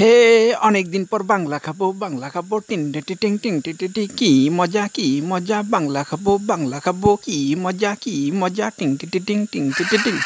হে অনেকদিন পর বাংলা খাবো বাংলা খাবো টিং টি টিং টিং টি কি মজা কি মজা বাংলা খাবো বাংলা খাবো কি মজা কি মজা টিং টি টিং টিং টি টিং